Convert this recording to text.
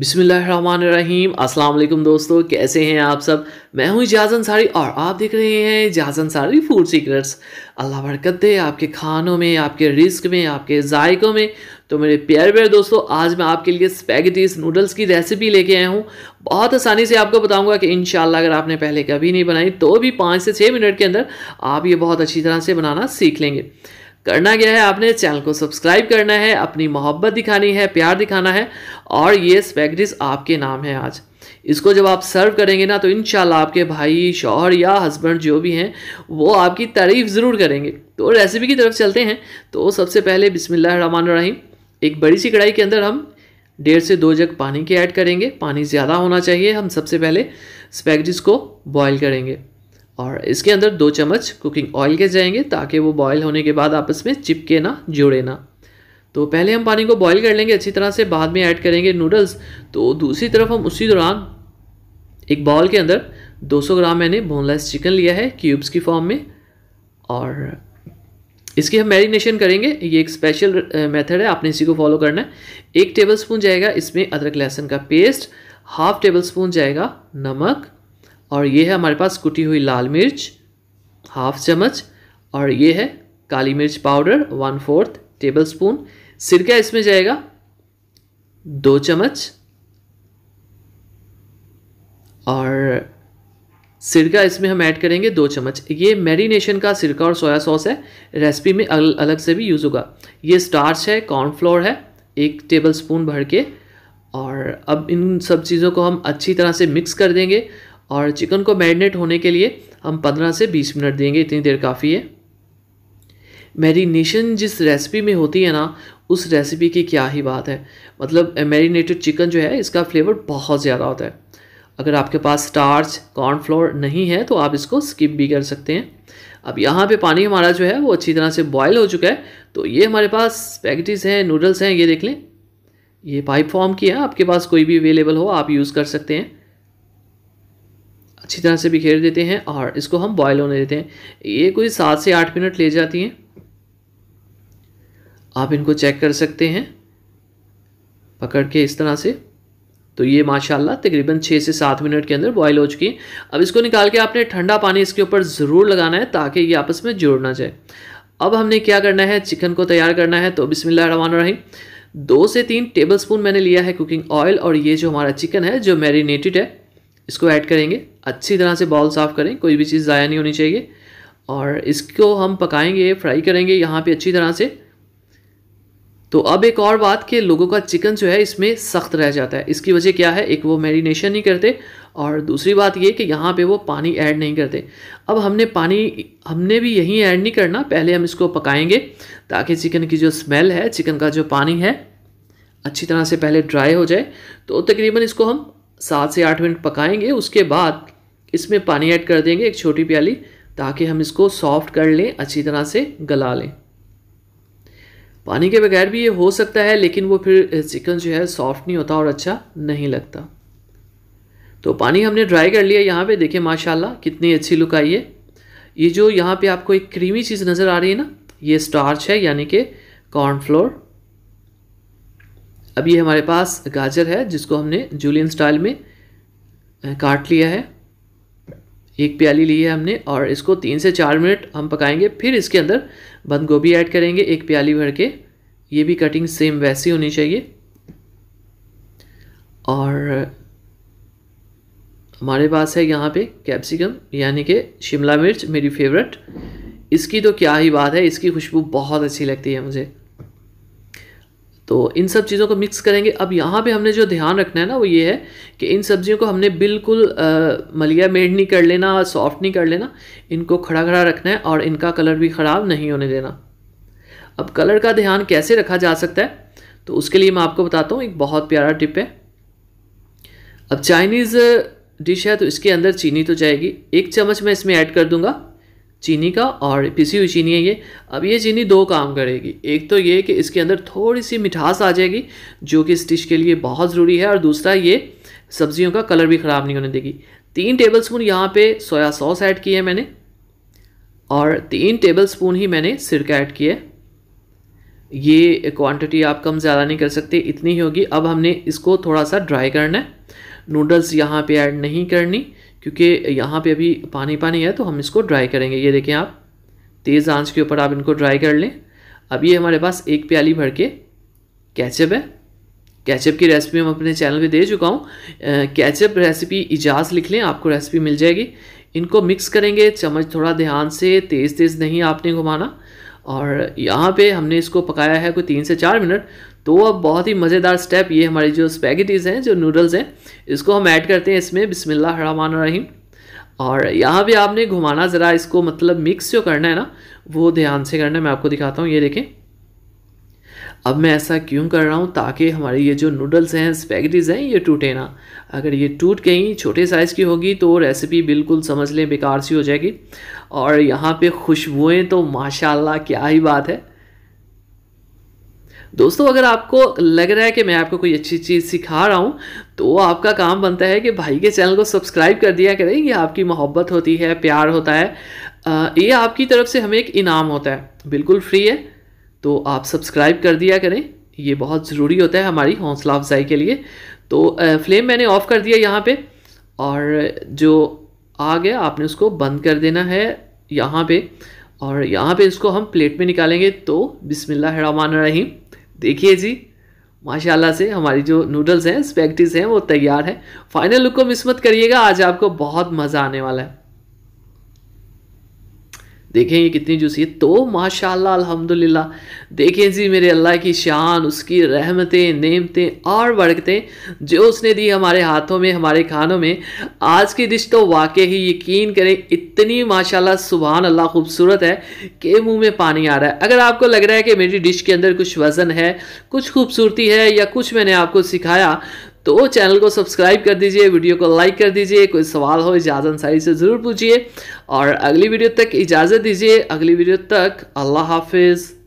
बिसमीम अस्सलाम दोस्तों कैसे हैं आप सब मैं हूं इजाज़ अंसारी और आप देख रहे हैं इजाज़ अंसारी फूड सीक्रेट्स अल्लाह बरकत दे आपके खानों में आपके रिस्क में आपके जायकों में तो मेरे प्यारे प्यारे दोस्तों आज मैं आपके लिए स्पैगेटीज नूडल्स की रेसिपी लेके आया हूँ बहुत आसानी से आपको बताऊँगा कि इन अगर आपने पहले कभी नहीं बनाई तो भी पाँच से छः मिनट के अंदर आप ये बहुत अच्छी तरह से बनाना सीख लेंगे करना क्या है आपने चैनल को सब्सक्राइब करना है अपनी मोहब्बत दिखानी है प्यार दिखाना है और ये स्पैगडिस आपके नाम है आज इसको जब आप सर्व करेंगे ना तो इन आपके भाई शौहर या हस्बैंड जो भी हैं वो आपकी तारीफ ज़रूर करेंगे तो रेसिपी की तरफ चलते हैं तो सबसे पहले बिसमीम एक बड़ी सी कढ़ाई के अंदर हम डेढ़ से दो जग पानी के ऐड करेंगे पानी ज़्यादा होना चाहिए हम सबसे पहले स्पैगडिस को बॉयल करेंगे और इसके अंदर दो चम्मच कुकिंग ऑयल के जाएंगे ताकि वो बॉयल होने के बाद आपस में चिपके ना जुड़े ना तो पहले हम पानी को बॉयल कर लेंगे अच्छी तरह से बाद में ऐड करेंगे नूडल्स तो दूसरी तरफ हम उसी दौरान एक बॉल के अंदर 200 ग्राम मैंने बोनलेस चिकन लिया है क्यूब्स की फॉर्म में और इसकी हम मैरिनेशन करेंगे ये एक स्पेशल मेथड है आपने इसी को फॉलो करना है एक टेबल स्पून जाएगा इसमें अदरक लहसुन का पेस्ट हाफ टेबल स्पून जाएगा नमक और ये है हमारे पास कुटी हुई लाल मिर्च हाफ चम्मच और ये है काली मिर्च powder one fourth tablespoon सिरका इसमें जाएगा दो चम्मच और सिरका इसमें हम ऐड करेंगे दो चम्मच ये मैरिनेशन का सिरका और सोया सॉस है रेसिपी में अल, अलग से भी यूज़ होगा ये स्टार्च है कॉर्नफ्लोर है एक टेबल स्पून भर के और अब इन सब चीज़ों को हम अच्छी तरह से मिक्स कर देंगे और चिकन को मैरिनेट होने के लिए हम 15 से 20 मिनट देंगे इतनी देर काफ़ी है मैरिनेशन जिस रेसिपी में होती है ना उस रेसिपी की क्या ही बात है मतलब मैरिनेटेड चिकन जो है इसका फ्लेवर बहुत ज़्यादा होता है अगर आपके पास स्टार्च कॉर्नफ्लोर नहीं है तो आप इसको स्किप भी कर सकते हैं अब यहाँ पे पानी हमारा जो है वो अच्छी तरह से बॉयल हो चुका है तो ये हमारे पास पैकेटिस हैं नूडल्स हैं ये देख लें ये पाइप फॉर्म की है आपके पास कोई भी अवेलेबल हो आप यूज़ कर सकते हैं अच्छी तरह से बिखेर देते हैं और इसको हम बॉयल होने देते हैं ये कोई सात से आठ मिनट ले जाती हैं आप इनको चेक कर सकते हैं पकड़ के इस तरह से तो ये माशाल्लाह तकरीबन छः से सात मिनट के अंदर बॉयल हो चुकी है अब इसको निकाल के आपने ठंडा पानी इसके ऊपर ज़रूर लगाना है ताकि ये आपस में जुड़ ना जाए अब हमने क्या करना है चिकन को तैयार करना है तो बिसमीम दो से तीन टेबलस्पून मैंने लिया है कुकिंग ऑयल और ये जो हमारा चिकन है जो मैरिनेटेड है इसको ऐड करेंगे अच्छी तरह से बाउल साफ़ करें कोई भी चीज़ ज़ाया नहीं होनी चाहिए और इसको हम पकाएंगे फ्राई करेंगे यहाँ पे अच्छी तरह से तो अब एक और बात कि लोगों का चिकन जो है इसमें सख्त रह जाता है इसकी वजह क्या है एक वो मैरिनेशन नहीं करते और दूसरी बात ये कि यहाँ पे वो पानी ऐड नहीं करते अब हमने पानी हमने भी यहीं ऐड नहीं करना पहले हम इसको पकाएंगे ताकि चिकन की जो स्मेल है चिकन का जो पानी है अच्छी तरह से पहले ड्राई हो जाए तो तकरीबन इसको हम सात से आठ मिनट पकाएंगे उसके बाद इसमें पानी ऐड कर देंगे एक छोटी प्याली ताकि हम इसको सॉफ्ट कर लें अच्छी तरह से गला लें पानी के बगैर भी ये हो सकता है लेकिन वो फिर चिकन जो है सॉफ्ट नहीं होता और अच्छा नहीं लगता तो पानी हमने ड्राई कर लिया यहाँ पे देखिए माशाल्लाह कितनी अच्छी लुक आई है ये जो यहाँ पे आपको एक क्रीमी चीज़ नज़र आ रही है ना ये स्टार्च है यानी कि कॉर्नफ्लोर अब ये हमारे पास गाजर है जिसको हमने जूलियन स्टाइल में काट लिया है एक प्याली ली है हमने और इसको तीन से चार मिनट हम पकाएंगे फिर इसके अंदर बंद गोभी ऐड करेंगे एक प्याली भर के ये भी कटिंग सेम वैसी होनी चाहिए और हमारे पास है यहाँ पे कैप्सिकम यानी कि शिमला मिर्च मेरी फेवरेट इसकी तो क्या ही बात है इसकी खुशबू बहुत अच्छी लगती है मुझे तो इन सब चीज़ों को मिक्स करेंगे अब यहाँ पे हमने जो ध्यान रखना है ना वो ये है कि इन सब्जियों को हमने बिल्कुल मलिया मेड नहीं कर लेना सॉफ्ट नहीं कर लेना इनको खड़ा खड़ा रखना है और इनका कलर भी ख़राब नहीं होने देना अब कलर का ध्यान कैसे रखा जा सकता है तो उसके लिए मैं आपको बताता हूँ एक बहुत प्यारा टिप है अब चाइनीज़ डिश है तो इसके अंदर चीनी तो जाएगी एक चम्मच मैं इसमें ऐड कर दूँगा चीनी का और पिसी हुई चीनी है ये अब ये चीनी दो काम करेगी एक तो ये कि इसके अंदर थोड़ी सी मिठास आ जाएगी जो कि इस डिश के लिए बहुत ज़रूरी है और दूसरा ये सब्जियों का कलर भी ख़राब नहीं होने देगी तीन टेबल स्पून यहाँ पर सोया सॉस ऐड किया है मैंने और तीन टेबल स्पून ही मैंने सिरका ऐड किया है ये क्वांटिटी आप कम ज़्यादा नहीं कर सकते इतनी ही होगी अब हमने इसको थोड़ा सा ड्राई करना है नूडल्स यहाँ पे ऐड नहीं करनी क्योंकि यहाँ पे अभी पानी पानी है तो हम इसको ड्राई करेंगे ये देखें आप तेज़ आंच के ऊपर आप इनको ड्राई कर लें अब ये हमारे पास एक प्याली भर के कैचअप है कैचअप की रेसिपी हम अपने चैनल पे दे चुका हूँ कैचअप रेसिपी इजाज़ लिख लें आपको रेसिपी मिल जाएगी इनको मिक्स करेंगे चम्मच थोड़ा ध्यान से तेज़ तेज़ नहीं आपने घुमाना और यहाँ पे हमने इसको पकाया है कोई तीन से चार मिनट तो वह बहुत ही मज़ेदार स्टेप ये हमारी जो स्पैगेटीज़ हैं जो नूडल्स हैं इसको हम ऐड करते हैं इसमें बिसमिल्ला रहमान रहीम और यहाँ भी आपने घुमाना ज़रा इसको मतलब मिक्स जो करना है ना वो ध्यान से करना है मैं आपको दिखाता हूँ ये देखें अब मैं ऐसा क्यों कर रहा हूँ ताकि हमारी ये जो नूडल्स हैं स्पैगेटीज़ हैं ये टूटे ना अगर ये टूट गई छोटे साइज़ की होगी तो रेसिपी बिल्कुल समझ लें बेकार सी हो जाएगी और यहाँ पे खुशबुएं तो माशाल्लाह क्या ही बात है दोस्तों अगर आपको लग रहा है कि मैं आपको कोई अच्छी चीज़ सिखा रहा हूँ तो आपका काम बनता है कि भाई के चैनल को सब्सक्राइब कर दिया करें ये आपकी मोहब्बत होती है प्यार होता है ये आपकी तरफ से हमें एक इनाम होता है बिल्कुल फ्री है तो आप सब्सक्राइब कर दिया करें ये बहुत ज़रूरी होता है हमारी हौसला अफजाई के लिए तो फ्लेम मैंने ऑफ़ कर दिया यहाँ पे और जो आग है आपने उसको बंद कर देना है यहाँ पे और यहाँ पे इसको हम प्लेट में निकालेंगे तो बिसमिल्लामान रहीम देखिए जी माशाल्लाह से हमारी जो नूडल्स हैं स्पैक्टिस हैं वो तैयार हैं फाइनल लुक को मिसमत करिएगा आज आपको बहुत मज़ा आने वाला है देखें ये कितनी जूसी है तो माशाल्लाह अल्हम्दुलिल्लाह देखें जी मेरे अल्लाह की शान उसकी रहमतें नेमतें और बरकतें जो उसने दी हमारे हाथों में हमारे खानों में आज की डिश तो वाकई ही यकीन करें इतनी माशाल्लाह सुबहान अल्लाह खूबसूरत है कि मुंह में पानी आ रहा है अगर आपको लग रहा है कि मेरी डिश के अंदर कुछ वज़न है कुछ खूबसूरती है या कुछ मैंने आपको सिखाया तो चैनल को सब्सक्राइब कर दीजिए वीडियो को लाइक कर दीजिए कोई सवाल हो इजाज़ अंसारी से ज़रूर पूछिए और अगली वीडियो तक इजाज़त दीजिए अगली वीडियो तक अल्लाह हाफिज़